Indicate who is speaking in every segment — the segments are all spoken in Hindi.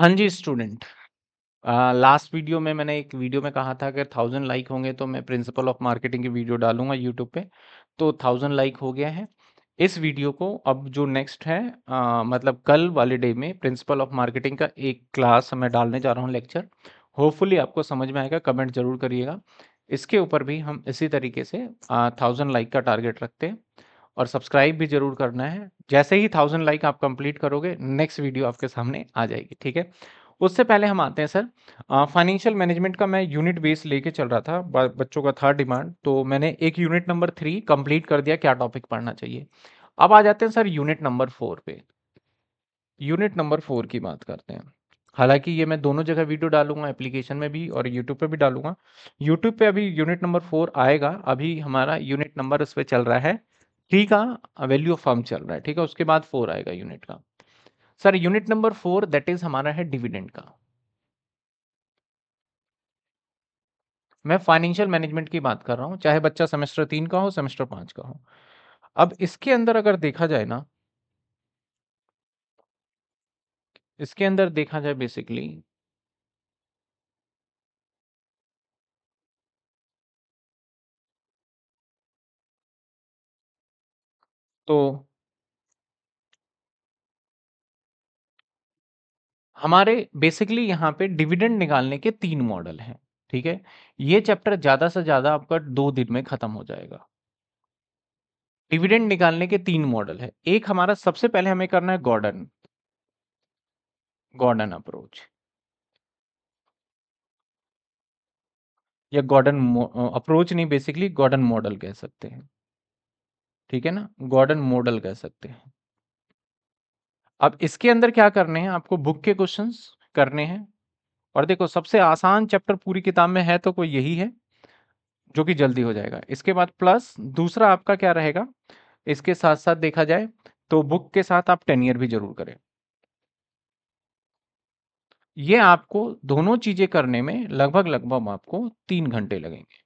Speaker 1: हाँ जी स्टूडेंट लास्ट वीडियो में मैंने एक वीडियो में कहा था अगर थाउजेंड लाइक होंगे तो मैं प्रिंसिपल ऑफ मार्केटिंग की वीडियो डालूंगा यूट्यूब पे तो थाउजेंड लाइक हो गया है इस वीडियो को अब जो नेक्स्ट है आ, मतलब कल वाले डे में प्रिंसिपल ऑफ मार्केटिंग का एक क्लास मैं डालने जा रहा हूँ लेक्चर होपफुली आपको समझ में आएगा कमेंट जरूर करिएगा इसके ऊपर भी हम इसी तरीके से थाउजेंड लाइक का टारगेट रखते हैं और सब्सक्राइब भी जरूर करना है जैसे ही थाउजेंड लाइक आप कंप्लीट करोगे नेक्स्ट वीडियो आपके सामने आ जाएगी ठीक है उससे पहले हम आते हैं सर फाइनेंशियल मैनेजमेंट का मैं यूनिट बेस लेके चल रहा था बच्चों का था डिमांड तो मैंने एक यूनिट नंबर थ्री कंप्लीट कर दिया क्या टॉपिक पढ़ना चाहिए अब आ जाते हैं सर यूनिट नंबर फोर पे यूनिट नंबर फोर की बात करते हैं हालांकि ये मैं दोनों जगह वीडियो डालूंगा एप्लीकेशन में भी और यूट्यूब पे भी डालूंगा यूट्यूब पे अभी यूनिट नंबर फोर आएगा अभी हमारा यूनिट नंबर उस पर चल रहा है थ्री का वैल्यू ऑफ फर्म चल रहा है ठीक है उसके बाद फोर आएगा यूनिट का sir unit number four that is हमारा है डिविडेंड का मैं फाइनेंशियल मैनेजमेंट की बात कर रहा हूं चाहे बच्चा सेमेस्टर तीन का हो सेमेस्टर पांच का हो अब इसके अंदर अगर देखा जाए ना इसके अंदर देखा जाए बेसिकली तो हमारे बेसिकली यहाँ पे डिविडेंड निकालने के तीन मॉडल हैं ठीक है ये चैप्टर ज़्यादा से ज़्यादा आपका दो दिन में ख़त्म हो जाएगा डिविडेंड निकालने के तीन मॉडल है एक हमारा सबसे पहले हमें करना है गॉर्डन गॉर्डन अप्रोच या गॉर्डन अप्रोच नहीं बेसिकली गॉर्डन मॉडल कह सकते हैं ठीक है ना गॉर्डन मॉडल कह सकते हैं अब इसके अंदर क्या करने हैं आपको बुक के क्वेश्चंस करने हैं और देखो सबसे आसान चैप्टर पूरी किताब में है तो कोई यही है जो कि जल्दी हो जाएगा इसके बाद प्लस दूसरा आपका क्या रहेगा इसके साथ साथ देखा जाए तो बुक के साथ आप टेन ईयर भी जरूर करें ये आपको दोनों चीजें करने में लगभग लगभग आपको तीन घंटे लगेंगे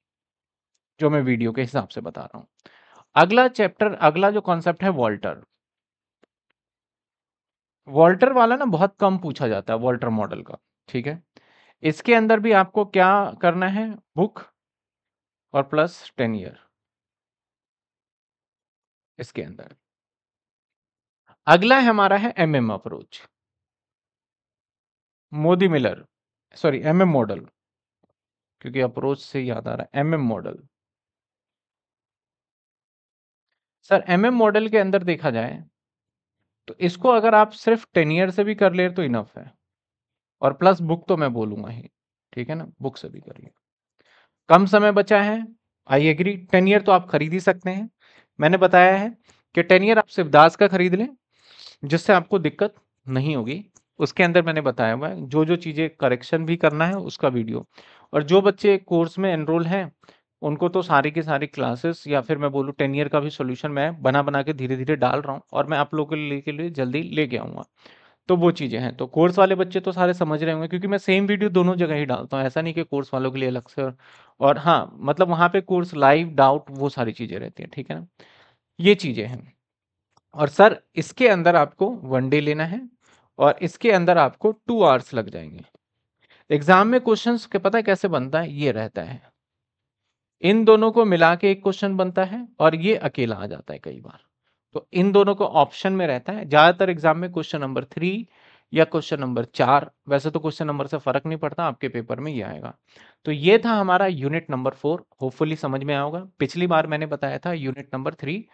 Speaker 1: जो मैं वीडियो के हिसाब से बता रहा हूं अगला चैप्टर अगला जो कॉन्सेप्ट है वॉल्टर वॉल्टर वाला ना बहुत कम पूछा जाता है वॉल्टर मॉडल का ठीक है इसके अंदर भी आपको क्या करना है बुक और प्लस टेन ईयर इसके अंदर अगला है हमारा है एम एम अप्रोच मोदी Miller sorry M M model क्योंकि अप्रोच से याद आ रहा है MM model sir MM model के अंदर देखा जाए तो इसको अगर आप सिर्फ टेन ईयर से भी कर ले तो इनफ है और प्लस बुक तो मैं बोलूंगा ही ठीक है ना बुक से भी कर ले कम समय बचा है आई एग्री टेन ईयर तो आप खरीद ही सकते हैं मैंने बताया है कि टेन ईयर आप शिवदास का खरीद लें जिससे आपको दिक्कत नहीं होगी उसके अंदर मैंने बताया हुआ है जो जो चीज़ें करेक्शन भी करना है उसका वीडियो और जो बच्चे कोर्स में एनरोल हैं उनको तो सारी की सारी क्लासेस या फिर मैं बोलूँ टेन ईयर का भी सोल्यूशन मैं बना बना के धीरे धीरे डाल रहा हूँ और मैं आप लोगों के लिए के लिए जल्दी लेके आऊँगा तो वो चीज़ें हैं तो कोर्स वाले बच्चे तो सारे समझ रहे होंगे क्योंकि मैं सेम वीडियो दोनों जगह ही डालता हूँ ऐसा नहीं कि कोर्स वालों के लिए अलग से और, और हाँ मतलब वहाँ पे कोर्स लाइव डाउट वो सारी चीज़ें रहती हैं ठीक है ना ये चीज़ें हैं और सर इसके अंदर आपको वन डे लेना है और इसके अंदर आपको टू आवर्स लग जाएंगे एग्जाम में क्वेश्चन के पता है कैसे बनता है ये रहता है इन दोनों को मिला के एक क्वेश्चन बनता है और ये अकेला आ जाता है कई बार तो इन दोनों को ऑप्शन में रहता है ज्यादातर एग्जाम में क्वेश्चन नंबर थ्री या क्वेश्चन नंबर चार वैसे तो क्वेश्चन नंबर से फर्क नहीं पड़ता आपके पेपर में ये आएगा तो ये था हमारा यूनिट नंबर फोर होपफुली समझ में आओगा पिछली बार मैंने बताया था यूनिट नंबर थ्री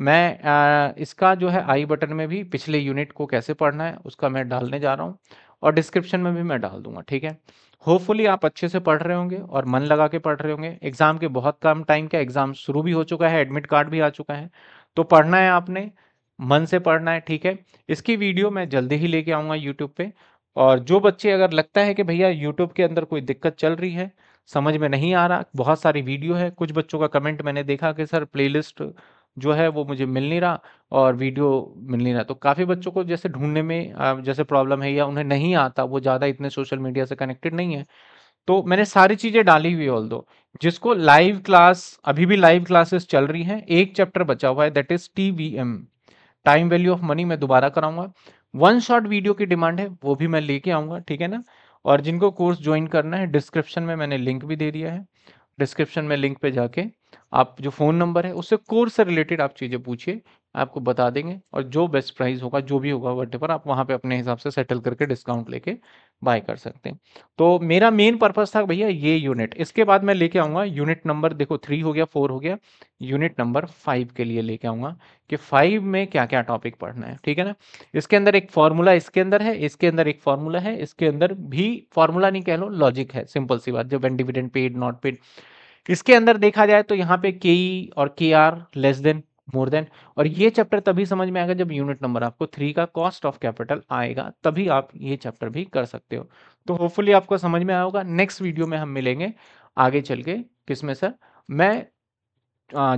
Speaker 1: मैं आ, इसका जो है आई बटन में भी पिछले यूनिट को कैसे पढ़ना है उसका मैं डालने जा रहा हूँ और डिस्क्रिप्शन में भी मैं डाल दूंगा ठीक है होपफुली आप अच्छे से पढ़ रहे होंगे और मन लगा के पढ़ रहे होंगे एग्जाम के बहुत कम टाइम का एग्जाम शुरू भी हो चुका है एडमिट कार्ड भी आ चुका है तो पढ़ना है आपने मन से पढ़ना है ठीक है इसकी वीडियो मैं जल्दी ही लेके आऊँगा यूट्यूब पे और जो बच्चे अगर लगता है कि भैया यूट्यूब के अंदर कोई दिक्कत चल रही है समझ में नहीं आ रहा बहुत सारी वीडियो है कुछ बच्चों का कमेंट मैंने देखा कि सर प्लेलिस्ट जो है वो मुझे मिल नहीं रहा और वीडियो मिल नहीं रहा तो काफ़ी बच्चों को जैसे ढूंढने में जैसे प्रॉब्लम है या उन्हें नहीं आता वो ज़्यादा इतने सोशल मीडिया से कनेक्टेड नहीं है तो मैंने सारी चीज़ें डाली हुई ऑल दो जिसको लाइव क्लास अभी भी लाइव क्लासेस चल रही हैं एक चैप्टर बचा हुआ है that is T V M time value of money मैं दोबारा कराऊंगा वन शॉट वीडियो की डिमांड है वो भी मैं लेके आऊँगा ठीक है ना और जिनको कोर्स ज्वाइन करना है डिस्क्रिप्शन में मैंने लिंक भी दे दिया है डिस्क्रिप्शन में लिंक पे जाके आप जो फ़ोन नंबर है उससे कोर्स से रिलेटेड आप चीज़ें पूछिए आपको बता देंगे और जो बेस्ट प्राइस होगा जो भी होगा वट पर आप वहाँ पे अपने हिसाब से सेटल करके डिस्काउंट लेके बाय कर सकते हैं तो मेरा मेन पर्पस था भैया ये यूनिट इसके बाद मैं लेके आऊँगा यूनिट नंबर देखो थ्री हो गया फोर हो गया यूनिट नंबर फाइव के लिए लेके आऊँगा कि फाइव में क्या क्या टॉपिक पढ़ना है ठीक है ना इसके अंदर एक फार्मूला इसके अंदर है इसके अंदर एक फार्मूला है इसके अंदर भी फार्मूला नहीं कह लो लॉजिक है सिंपल सी बात जब एंडिविडेंट पेड नॉट पेड इसके अंदर देखा जाए तो यहाँ पे के ई e और K R less than more than और ये चैप्टर तभी समझ में आएगा जब यूनिट नंबर आपको थ्री का कॉस्ट ऑफ कैपिटल आएगा तभी आप ये चैप्टर भी कर सकते हो तो होपफुली आपको समझ में आया होगा नेक्स्ट वीडियो में हम मिलेंगे आगे चल के किसमें सर मैं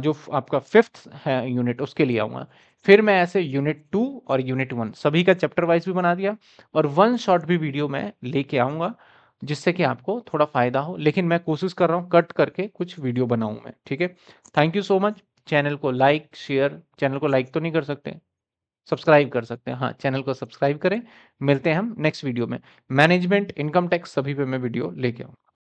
Speaker 1: जो आपका फिफ्थ है यूनिट उसके लिए आऊँगा फिर मैं ऐसे यूनिट टू और यूनिट वन सभी का चैप्टर वाइज भी बना दिया और वन शॉर्ट भी वीडियो मैं लेके आऊँगा जिससे कि आपको थोड़ा फ़ायदा हो लेकिन मैं कोशिश कर रहा हूँ कट करके कुछ वीडियो बनाऊँ मैं ठीक है thank you so much channel को लाइक शेयर चैनल को लाइक तो नहीं कर सकते सब्सक्राइब कर सकते हैं हाँ चैनल को सब्सक्राइब करें मिलते हैं हम नेक्स्ट वीडियो में मैनेजमेंट इनकम टैक्स सभी पे मैं वीडियो लेके आऊँ